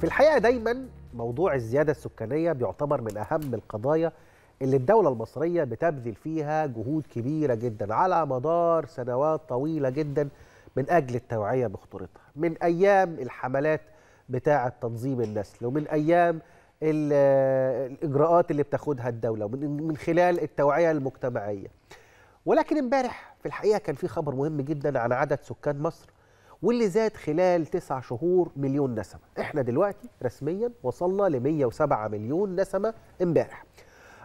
في الحقيقه دايما موضوع الزياده السكانيه بيعتبر من اهم القضايا اللي الدولة المصرية بتبذل فيها جهود كبيرة جدا على مدار سنوات طويلة جدا من أجل التوعية بخطورتها من أيام الحملات بتاعة تنظيم النسل ومن أيام الإجراءات اللي بتاخدها الدولة ومن خلال التوعية المجتمعية ولكن امبارح في الحقيقة كان في خبر مهم جدا عن عدد سكان مصر واللي زاد خلال تسع شهور مليون نسمة احنا دلوقتي رسميا وصلنا ل 107 مليون نسمة امبارح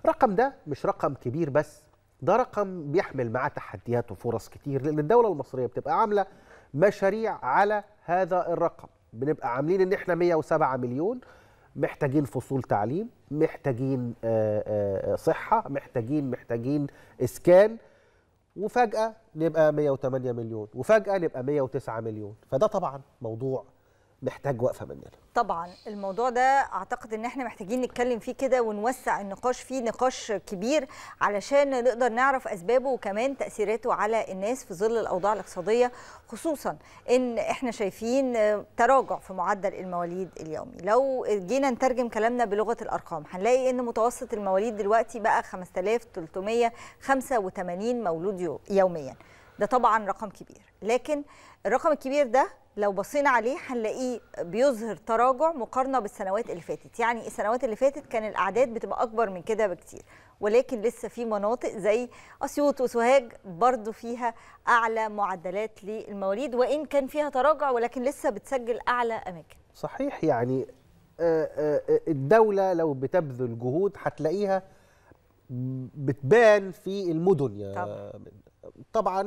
الرقم ده مش رقم كبير بس ده رقم بيحمل معاه تحديات وفرص كتير لأن الدولة المصرية بتبقى عاملة مشاريع على هذا الرقم بنبقى عاملين ان احنا 107 مليون محتاجين فصول تعليم محتاجين آه، آه، آه، صحة محتاجين محتاجين إسكان وفجأة نبقى 108 مليون وفجأة نبقى 109 مليون فده طبعا موضوع محتاج وقفه مننا طبعا الموضوع ده اعتقد ان احنا محتاجين نتكلم فيه كده ونوسع النقاش فيه نقاش كبير علشان نقدر نعرف اسبابه وكمان تاثيراته على الناس في ظل الاوضاع الاقتصاديه خصوصا ان احنا شايفين تراجع في معدل المواليد اليومي لو جينا نترجم كلامنا بلغه الارقام هنلاقي ان متوسط المواليد دلوقتي بقى 5385 مولود يوميا ده طبعا رقم كبير لكن الرقم الكبير ده لو بصينا عليه هنلاقيه بيظهر تراجع مقارنه بالسنوات اللي فاتت يعني السنوات اللي فاتت كان الاعداد بتبقى اكبر من كده بكتير ولكن لسه في مناطق زي اسيوط وسوهاج برضو فيها اعلى معدلات للمواليد وان كان فيها تراجع ولكن لسه بتسجل اعلى اماكن صحيح يعني آه، آه، آه، الدوله لو بتبذل جهود هتلاقيها بتبان في المدن يا طبعا. طبعا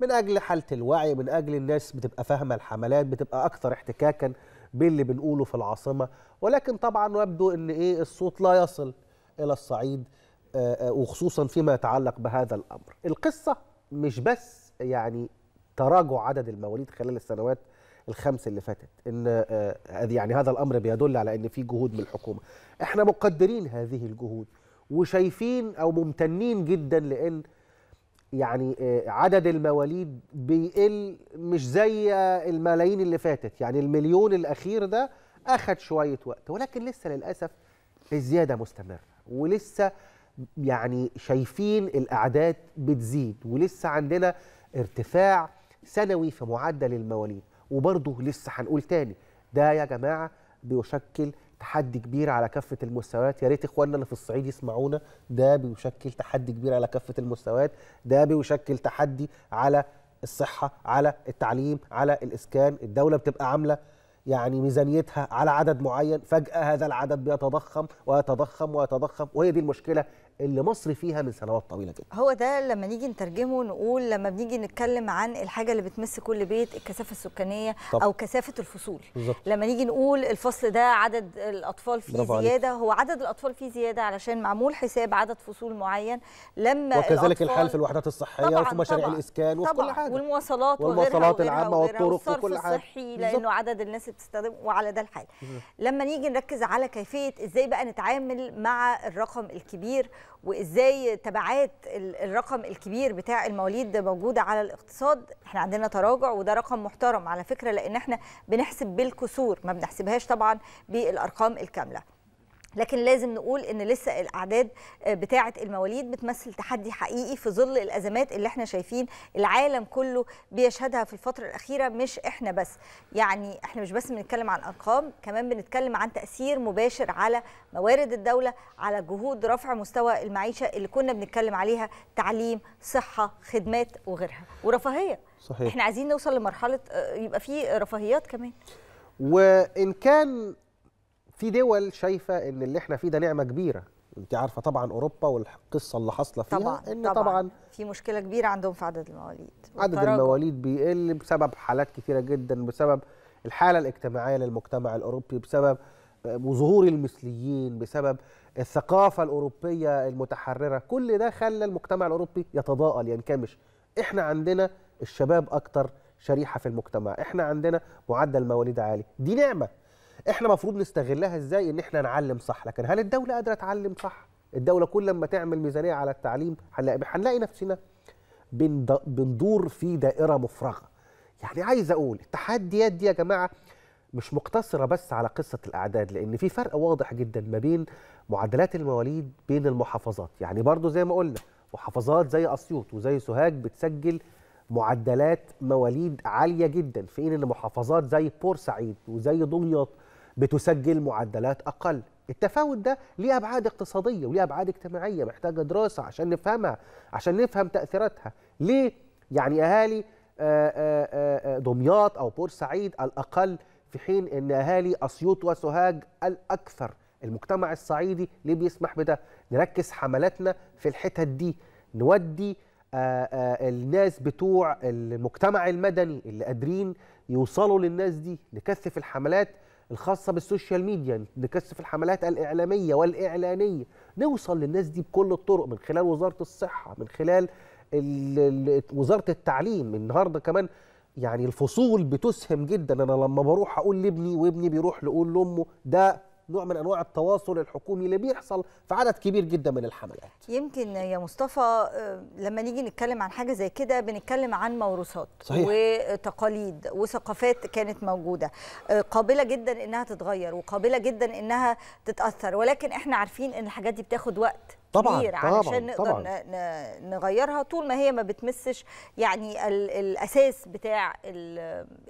من اجل حاله الوعي من اجل الناس بتبقى فاهمه الحملات بتبقى اكثر احتكاكا باللي بنقوله في العاصمه ولكن طبعا يبدو ان ايه الصوت لا يصل الى الصعيد آه، آه، وخصوصا فيما يتعلق بهذا الامر القصه مش بس يعني تراجع عدد المواليد خلال السنوات الخمس اللي فاتت ان آه، يعني هذا الامر بيدل على ان في جهود من الحكومه احنا مقدرين هذه الجهود وشايفين او ممتنين جدا لان يعني آه، عدد المواليد بيقل مش زي آه، الملايين اللي فاتت يعني المليون الأخير ده أخد شوية وقت ولكن لسه للأسف الزيادة مستمرة ولسه يعني شايفين الأعداد بتزيد ولسه عندنا ارتفاع سنوي في معدل المواليد وبرضه لسه هنقول تاني ده يا جماعة بيشكل تحدي كبير على كافه المستويات يا ريت اخواننا اللي في الصعيد يسمعونا ده بيشكل تحدي كبير على كافه المستويات ده بيشكل تحدي على الصحه على التعليم على الاسكان الدوله بتبقى عامله يعني ميزانيتها على عدد معين فجأة هذا العدد بيتضخم ويتضخم ويتضخم وهي دي المشكلة اللي مصر فيها من سنوات طويله جدا هو ده لما نيجي نترجمه نقول لما بنيجي نتكلم عن الحاجه اللي بتمس كل بيت الكثافه السكانيه طب. او كثافه الفصول بالزبط. لما نيجي نقول الفصل ده عدد الاطفال فيه زياده عليك. هو عدد الاطفال فيه زياده علشان معمول حساب عدد فصول معين لما وكذلك الحال في الوحدات الصحيه طبعاً وفي مشاريع طبعاً الاسكان وفي كل حاجه والمواصلات والمواصلات العامه والطرق وكل حاجه الصحي لانه عدد الناس اللي بتستخدم وعلى ده الحال لما نيجي نركز على كيفيه ازاي بقى نتعامل مع الرقم الكبير وازاي تبعات الرقم الكبير بتاع المواليد موجوده على الاقتصاد احنا عندنا تراجع وده رقم محترم على فكره لان احنا بنحسب بالكسور ما بنحسبهاش طبعا بالارقام الكامله لكن لازم نقول ان لسه الاعداد آه، بتاعه المواليد بتمثل تحدي حقيقي في ظل الازمات اللي احنا شايفين العالم كله بيشهدها في الفتره الاخيره مش احنا بس يعني احنا مش بس بنتكلم عن ارقام كمان بنتكلم عن تاثير مباشر على موارد الدوله على جهود رفع مستوى المعيشه اللي كنا بنتكلم عليها تعليم صحه خدمات وغيرها ورفاهيه صحيح احنا عايزين نوصل لمرحله آه، يبقى في رفاهيات كمان وان كان في دول شايفه ان اللي احنا فيه ده نعمه كبيره انت عارفه طبعا اوروبا والقصه اللي حاصله فيها طبعا ان طبعا, طبعا في مشكله كبيره عندهم في عدد المواليد عدد المواليد بيقل بسبب حالات كثيره جدا بسبب الحاله الاجتماعيه للمجتمع الاوروبي بسبب وظهور المثليين بسبب الثقافه الاوروبيه المتحرره كل ده خلى المجتمع الاوروبي يتضاءل ينكمش يعني احنا عندنا الشباب اكتر شريحه في المجتمع احنا عندنا معدل مواليد عالي دي نعمه احنا المفروض نستغلها ازاي ان احنا نعلم صح لكن هل الدوله قادره تعلم صح الدوله كل لما تعمل ميزانيه على التعليم هنلاقي هنلاقي نفسنا بندور في دائره مفرغه يعني عايز اقول التحديات دي يا جماعه مش مقتصره بس على قصه الاعداد لان في فرق واضح جدا ما بين معدلات المواليد بين المحافظات يعني برضو زي ما قلنا محافظات زي اسيوط وزي سوهاج بتسجل معدلات مواليد عاليه جدا في ان محافظات زي بورسعيد وزي دمياط بتسجل معدلات أقل التفاوت ده ليه أبعاد اقتصادية وليه أبعاد اجتماعية محتاجة دراسة عشان نفهمها عشان نفهم تأثيراتها ليه يعني أهالي آه، آه، آه، دمياط أو بورسعيد الأقل في حين أن أهالي أسيوط وسوهاج الأكثر المجتمع الصعيدي ليه بيسمح بده نركز حملاتنا في الحتت دي نودي الناس بتوع المجتمع المدني اللي قادرين يوصلوا للناس دي نكثف الحملات الخاصه بالسوشيال ميديا نكثف الحملات الاعلاميه والاعلانيه نوصل للناس دي بكل الطرق من خلال وزاره الصحه من خلال وزاره التعليم النهارده كمان يعني الفصول بتسهم جدا انا لما بروح اقول لابني وابني بيروح لأقول لامه ده نوع من انواع التواصل الحكومي اللي بيحصل في عدد كبير جدا من الحملات يمكن يا مصطفى آه، لما نيجي نتكلم عن حاجه زي كده بنتكلم عن موروثات صحيح. وتقاليد وثقافات كانت موجوده آه، قابله جدا انها تتغير وقابله جدا انها تتاثر ولكن احنا عارفين ان الحاجات دي بتاخد وقت طبعا كبير طبعا علشان نقدر طبعا نغيرها طول ما هي ما بتمسش يعني الاساس بتاع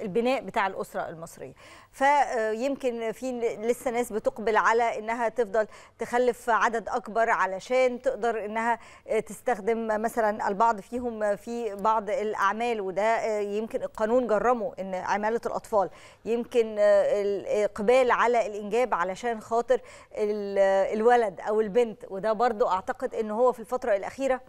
البناء بتاع الاسره المصريه فيمكن في لسه ناس بتقبل على انها تفضل تخلف عدد اكبر علشان تقدر انها تستخدم مثلا البعض فيهم في بعض الاعمال وده يمكن القانون جرمه ان عماله الاطفال يمكن الاقبال على الانجاب علشان خاطر الولد او البنت وده برضو اعتقد ان هو في الفتره الاخيره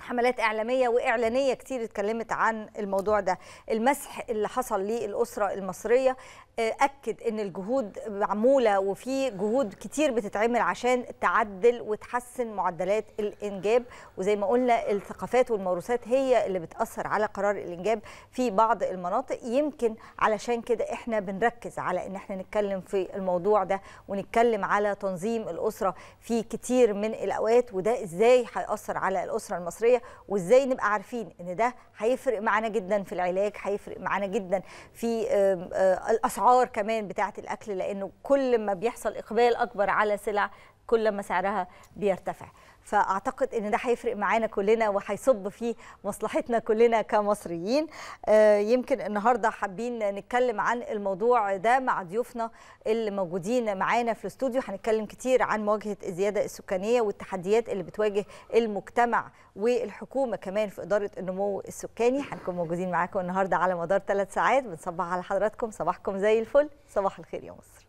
حملات إعلامية وإعلانية كتير اتكلمت عن الموضوع ده المسح اللي حصل للأسرة المصرية آه، أكد أن الجهود معمولة وفي جهود كتير بتتعمل عشان تعدل وتحسن معدلات الإنجاب وزي ما قلنا الثقافات والموروثات هي اللي بتأثر على قرار الإنجاب في بعض المناطق يمكن علشان كده إحنا بنركز على أن إحنا نتكلم في الموضوع ده ونتكلم على تنظيم الأسرة في كتير من الأوقات وده إزاي هيأثر على الأسرة المصرية المصريه وازاي نبقى عارفين ان ده هيفرق معانا جدا في العلاج هيفرق معانا جدا في آه، الاسعار كمان بتاعه الاكل لانه كل ما بيحصل اقبال اكبر على سلع كل ما سعرها بيرتفع فاعتقد ان ده هيفرق معانا كلنا وهيصب في مصلحتنا كلنا كمصريين آه، يمكن النهارده حابين نتكلم عن الموضوع ده مع ضيوفنا اللي موجودين معانا في الاستوديو هنتكلم كتير عن مواجهه الزياده السكانيه والتحديات اللي بتواجه المجتمع والحكومه كمان في اداره النمو السكاني هنكون موجودين معاكم النهارده على مدار ثلاث ساعات بنصبح على حضراتكم صباحكم زي الفل صباح الخير يا مصر